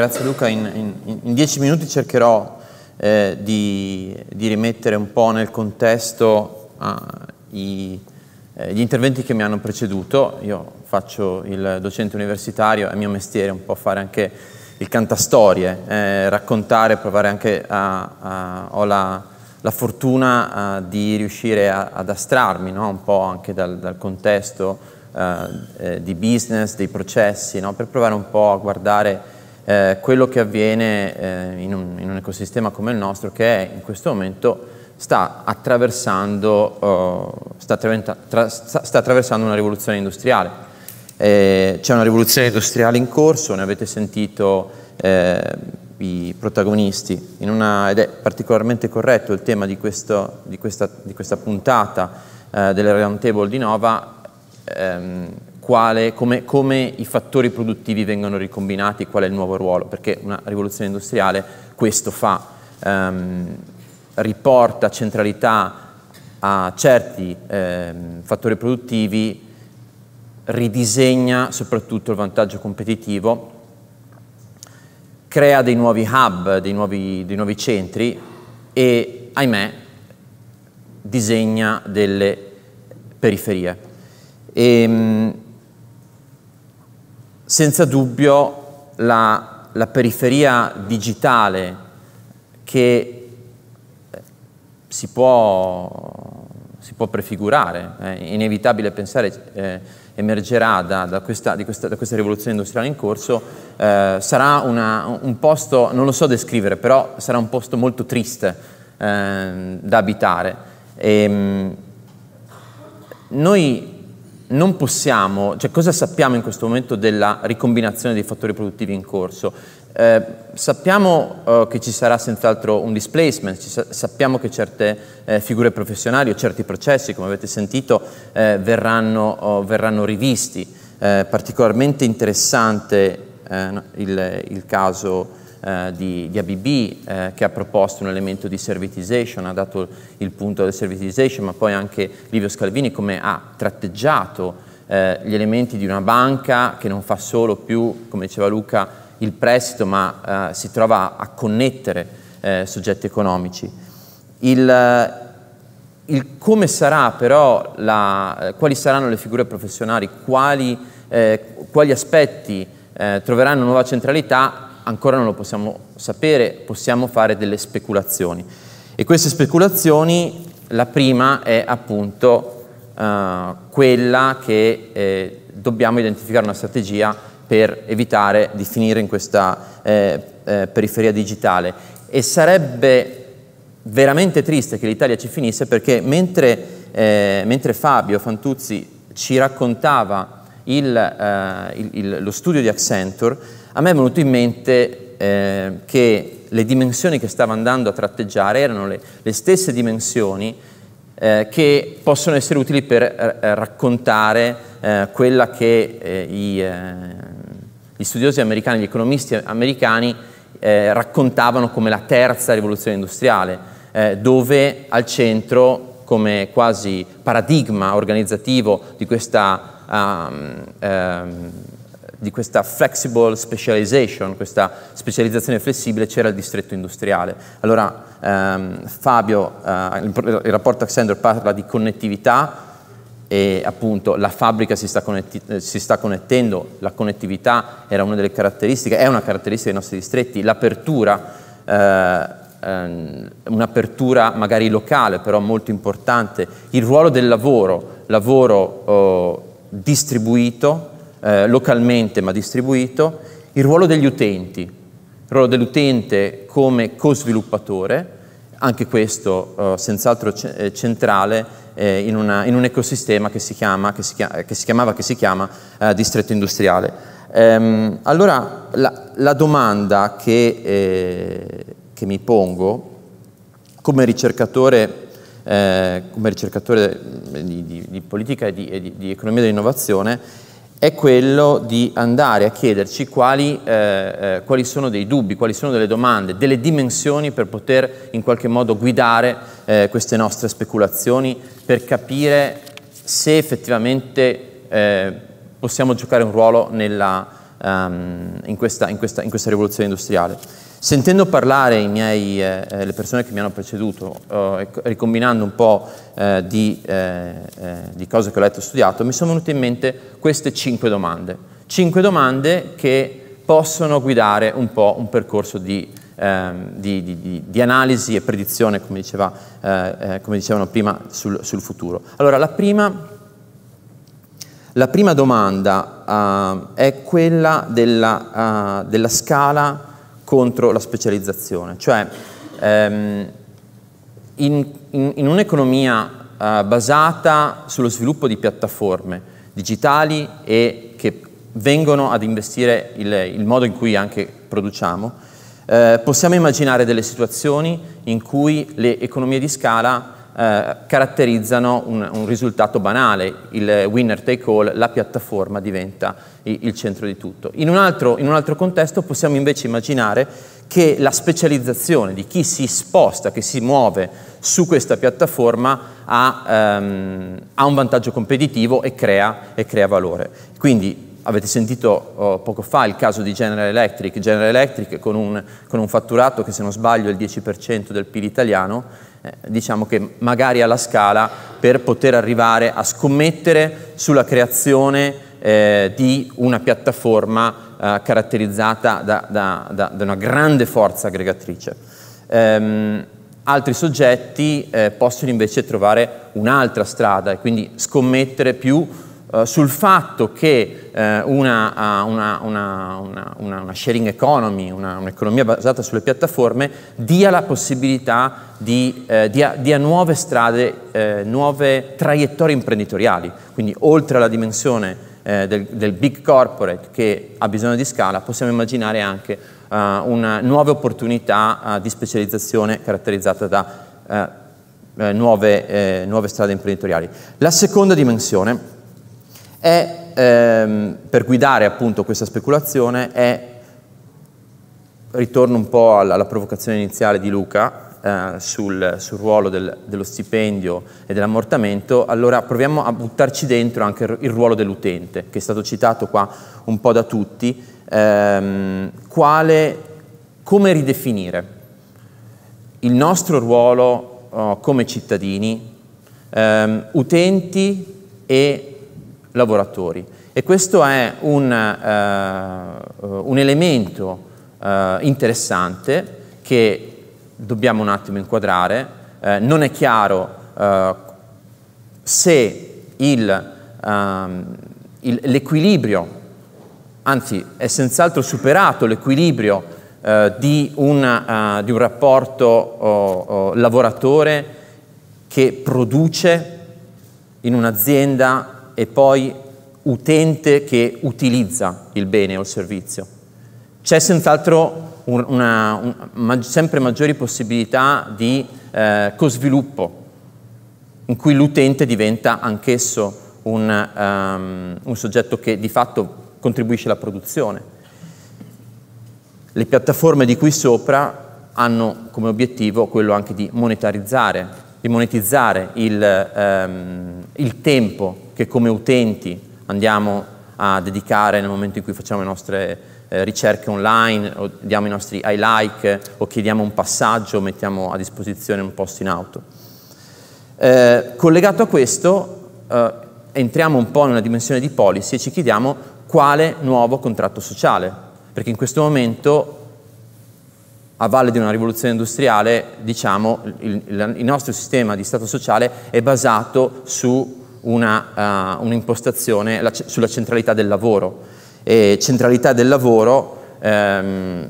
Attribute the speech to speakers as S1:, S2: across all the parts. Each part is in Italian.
S1: Grazie Luca, in, in, in dieci minuti cercherò eh, di, di, rimettere un po' nel contesto ah, i, eh, gli interventi che mi hanno preceduto. Io faccio il docente universitario, è mio mestiere un po' fare anche il cantastorie, eh, raccontare, provare anche a... a ho la, la fortuna uh, di riuscire a, ad astrarmi no? un po' anche dal, dal contesto uh, eh, di business, dei processi, no? per provare un po' a guardare eh, quello che avviene eh, in, un, in, un, ecosistema come il nostro che in questo momento sta attraversando, uh, sta tra, sta, sta attraversando una rivoluzione industriale. Eh, c'è una rivoluzione industriale in corso, ne avete sentito eh, i protagonisti una, ed è particolarmente corretto il tema di, questo, di, questa, di questa, puntata eh, della roundtable di Nova ehm, quale, come, come, i fattori produttivi vengono ricombinati, qual è il nuovo ruolo, perché una rivoluzione industriale questo fa, ehm, riporta centralità a certi ehm, fattori produttivi, ridisegna soprattutto il vantaggio competitivo, crea dei nuovi hub, dei nuovi, dei nuovi centri e, ahimè, disegna delle periferie. E, ehm, senza dubbio la, la periferia digitale che eh, si può, si può prefigurare, è eh. inevitabile pensare eh, emergerà da, da, questa, questa, da, questa, rivoluzione industriale in corso, eh, sarà una, un posto, non lo so descrivere, però sarà un posto molto triste eh, da abitare. E, ehm, noi non possiamo, cioè cosa sappiamo in questo momento della ricombinazione dei fattori produttivi in corso? Eh, sappiamo eh, che ci sarà senz'altro un displacement, sa- sappiamo che certe eh, figure professionali o certi processi, come avete sentito, eh, verranno, oh, verranno, rivisti. Eh, particolarmente interessante eh, no, il, il, caso eh, di, di, ABB eh, che ha proposto un elemento di servitization, ha dato il punto alla servitization, ma poi anche Livio Scalvini come ha tratteggiato eh, gli elementi di una banca che non fa solo più, come diceva Luca, il prestito, ma eh, si trova a connettere eh, soggetti economici. Il, eh, il come sarà però, la, quali saranno le figure professionali, quali, eh, quali aspetti eh, troveranno nuova centralità, ancora non lo possiamo sapere, possiamo fare delle speculazioni. E queste speculazioni, la prima è appunto eh, quella che eh, dobbiamo identificare una strategia per evitare di finire in questa eh, eh periferia digitale. E sarebbe veramente triste che l'Italia ci finisse perché mentre, eh, mentre Fabio Fantuzzi ci raccontava il, eh, il, il, lo studio di Accenture, a me è venuto in mente eh, che le dimensioni che stava andando a tratteggiare erano le, le stesse dimensioni eh, che possono essere utili per eh, eh, raccontare eh, quella che i, gli studiosi americani, gli economisti americani raccontavano come la terza rivoluzione industriale, dove al centro come quasi paradigma organizzativo di questa, um, um, di questa flexible specialization, questa specializzazione flessibile, c'era il distretto industriale. Allora um, Fabio, uh, il, il rapporto Axender parla di connettività, e appunto la fabbrica si sta, si sta, connettendo, la connettività era una delle caratteristiche, è una caratteristica dei nostri distretti, l'apertura eh, ehm, un'apertura magari locale, però molto importante, il ruolo del lavoro, lavoro oh, distribuito, eh, localmente ma distribuito, il ruolo degli utenti, il ruolo dell'utente come co-sviluppatore, anche questo eh, senz'altro ce- eh, centrale eh, in, una, in, un ecosistema che si, chiama, che si, chiama, che si chiamava, che si chiama eh, distretto industriale. Ehm, allora la, la, domanda che eh, che mi pongo come ricercatore, eh, come ricercatore mm, di, di, di, politica e di, di economia dell'innovazione è quello di andare a chiederci quali, eh, eh, quali, sono dei dubbi, quali sono delle domande, delle dimensioni per poter in qualche modo guidare eh, queste nostre speculazioni, per capire se effettivamente eh, possiamo giocare un ruolo nella, um, in, questa, in, questa, in, questa, rivoluzione industriale. Sentendo parlare miei, eh, eh, le persone che mi hanno preceduto, eh, ricombinando un po' eh, di, eh, eh, di, cose che ho letto e studiato, mi sono venute in mente queste cinque domande. Cinque domande che possono guidare un po' un percorso di ehm, di, di, di, analisi e predizione, come, diceva, eh, come dicevano prima, sul, sul, futuro. Allora, la prima la prima domanda uh, è quella della, uh, della, scala contro la specializzazione, cioè um, in, in, in un'economia uh, basata sullo sviluppo di piattaforme digitali e che vengono ad investire il, il modo in cui anche produciamo, possiamo immaginare delle situazioni in cui le economie di scala eh, caratterizzano un, un, risultato banale, il winner take all, la piattaforma diventa il, il centro di tutto. In un, altro, in un, altro, contesto possiamo invece immaginare che la specializzazione di chi si sposta, che si muove su questa piattaforma ha, ehm, ha un vantaggio competitivo e crea, e crea valore. Quindi avete sentito oh, poco fa il caso di General Electric, General Electric con un, con un fatturato che se non sbaglio è il 10% del PIL italiano, eh, diciamo che magari alla scala per poter arrivare a scommettere sulla creazione eh, di una piattaforma eh, caratterizzata da, da, da, da, una grande forza aggregatrice. Ehm, altri soggetti eh, possono invece trovare un'altra strada e quindi scommettere più eh, sul fatto che eh, una, una, una, una, sharing economy, un'economia basata sulle piattaforme, dia la possibilità di, eh, dia, dia, nuove strade, eh, nuove traiettorie imprenditoriali. Quindi oltre alla dimensione eh, del, del big corporate che ha bisogno di scala, possiamo immaginare anche Uh, una nuova opportunità uh, di specializzazione caratterizzata da uh, nuove, nuove strade imprenditoriali. La seconda dimensione è, ehm, per guidare appunto questa speculazione è, ritorno un po' alla, alla provocazione iniziale di Luca eh, sul, sul, ruolo del, dello stipendio e dell'ammortamento, allora proviamo a buttarci dentro anche il, ruolo dell'utente, che è stato citato qua un po' da tutti, ehm, quale, come ridefinire il nostro ruolo oh, come cittadini, ehm, utenti e lavoratori. E questo è un, eh, un elemento eh, interessante che dobbiamo un attimo inquadrare. Eh, non è chiaro eh, se il, ehm, il, l'equilibrio, anzi è senz'altro superato l'equilibrio eh, di un, uh, di, un, rapporto oh, oh, lavoratore che produce in un'azienda e poi utente che utilizza il bene o il servizio. C'è senz'altro una, un, ma, sempre maggiori possibilità di eh, cosviluppo, in cui l'utente diventa anch'esso un, um, un soggetto che di fatto contribuisce alla produzione. Le piattaforme di qui sopra hanno come obiettivo quello anche di monetarizzare di monetizzare il, ehm, il tempo che come utenti andiamo a dedicare nel momento in cui facciamo le nostre eh, ricerche online o diamo i nostri I like o chiediamo un passaggio o mettiamo a disposizione un posto in auto. Eh, collegato a questo eh, entriamo un po' nella dimensione di policy e ci chiediamo quale nuovo contratto sociale, perché in questo momento a valle di una rivoluzione industriale, diciamo, il, il, nostro sistema di Stato sociale è basato su una, uh, un'impostazione la, sulla centralità del lavoro. E centralità del lavoro, ehm,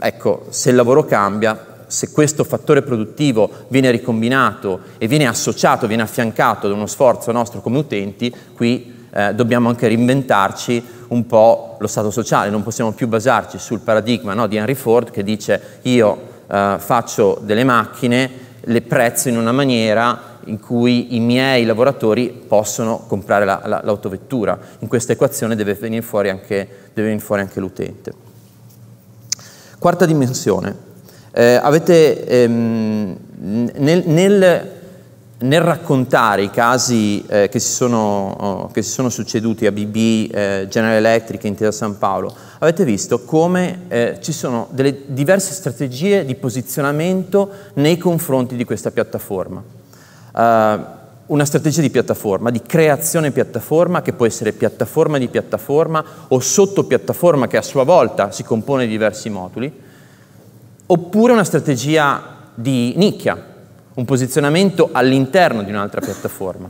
S1: ecco, se il lavoro cambia, se questo fattore produttivo viene ricombinato e viene associato, viene affiancato da uno sforzo nostro come utenti, qui eh, dobbiamo anche reinventarci un po' lo Stato sociale, non possiamo più basarci sul paradigma no, di Henry Ford che dice io eh, faccio delle macchine, le prezzo in una maniera in cui i miei lavoratori possono comprare la, la, l'autovettura. In questa equazione deve venire fuori anche, venire fuori anche l'utente. Quarta dimensione. Eh, avete, ehm, nel, nel nel raccontare i casi eh, che, si sono, oh, che, si sono, succeduti a BB, eh, General Electric, Intesa San Paolo, avete visto come eh, ci sono delle diverse strategie di posizionamento nei confronti di questa piattaforma. Uh, una strategia di piattaforma, di creazione piattaforma, che può essere piattaforma di piattaforma o sotto piattaforma che a sua volta si compone di diversi moduli, oppure una strategia di nicchia, un posizionamento all'interno di un'altra piattaforma.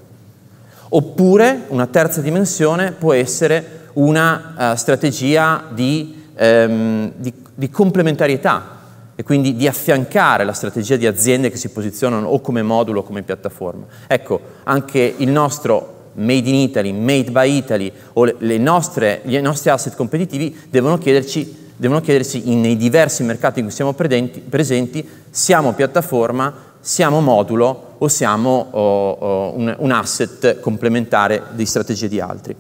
S1: Oppure una terza dimensione può essere una uh, strategia di, um, di, di complementarietà e quindi di affiancare la strategia di aziende che si posizionano o come modulo o come piattaforma. Ecco, anche il nostro Made in Italy, Made by Italy o nostre, i nostri asset competitivi devono chiederci, devono chiedersi in, nei diversi mercati in cui siamo presenti, presenti siamo piattaforma siamo modulo o siamo o, oh, o oh, un, un asset complementare di strategie di altri.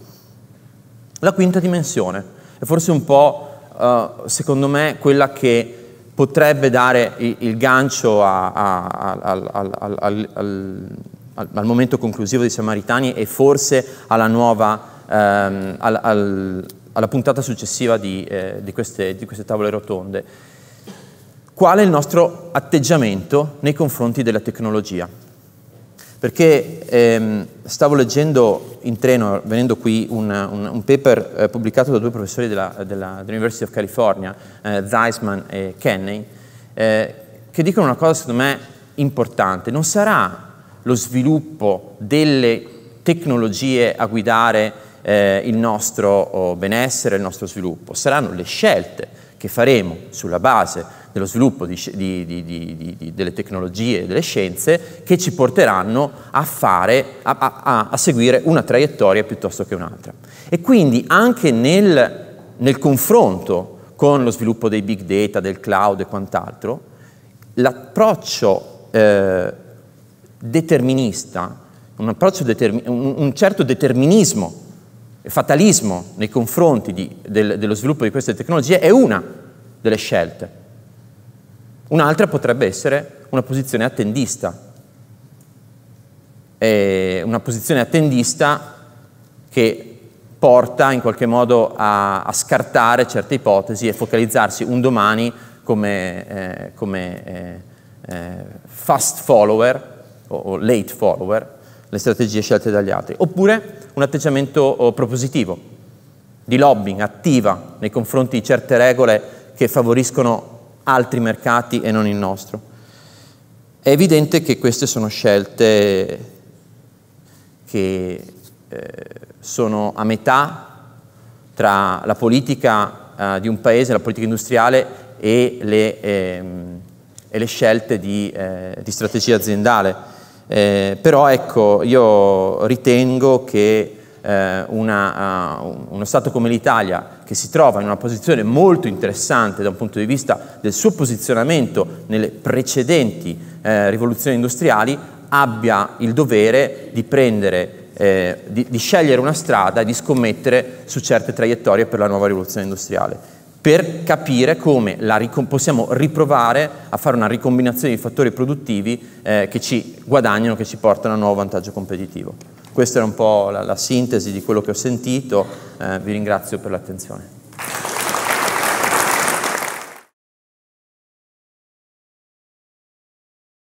S1: La quinta dimensione è forse un po', uh, secondo me, quella che potrebbe dare il, il gancio a, a, a, al, al, al, momento conclusivo di Samaritani e forse alla nuova, ehm, al, alla puntata successiva di, eh, di, queste, di queste tavole rotonde qual è il nostro atteggiamento nei confronti della tecnologia. Perché ehm, stavo leggendo in treno, venendo qui, un, un, un paper eh, pubblicato da due professori della, della, dell'University of California, eh, Zeisman e Kenney, eh, che dicono una cosa secondo me importante. Non sarà lo sviluppo delle tecnologie a guidare eh, il nostro oh, benessere, il nostro sviluppo, saranno le scelte che faremo sulla base dello sviluppo di, di, di, delle tecnologie e delle scienze che ci porteranno a, fare, a, a, a seguire una traiettoria piuttosto che un'altra. E quindi anche nel, nel confronto con lo sviluppo dei big data, del cloud e quant'altro, l'approccio eh, determinista, un, approccio determin un, certo determinismo e fatalismo nei confronti di, del, dello sviluppo di queste tecnologie è una delle scelte Un'altra potrebbe essere una posizione attendista. È una posizione attendista che porta in qualche modo a, a scartare certe ipotesi e focalizzarsi un domani come, eh, come eh, eh fast follower o, o late follower le strategie scelte dagli altri. Oppure un atteggiamento oh, propositivo, di lobbying attiva nei confronti di certe regole che favoriscono altri mercati e non il nostro. È evidente che queste sono scelte che eh, sono a metà tra la politica eh, di un paese, la politica industriale e le, eh, e le scelte di, eh, di, strategia aziendale. Eh, però ecco, io ritengo che eh, una, eh, uno Stato come l'Italia che si trova in una posizione molto interessante da un punto di vista del suo posizionamento nelle precedenti eh, rivoluzioni industriali abbia il dovere di prendere eh, di, di, scegliere una strada e di scommettere su certe traiettorie per la nuova rivoluzione industriale, per capire come ricom possiamo riprovare a fare una ricombinazione di fattori produttivi eh, che ci guadagnano, che ci portano a un nuovo vantaggio competitivo. Questa era un po' la, la sintesi di quello che ho sentito, eh, vi ringrazio per l'attenzione.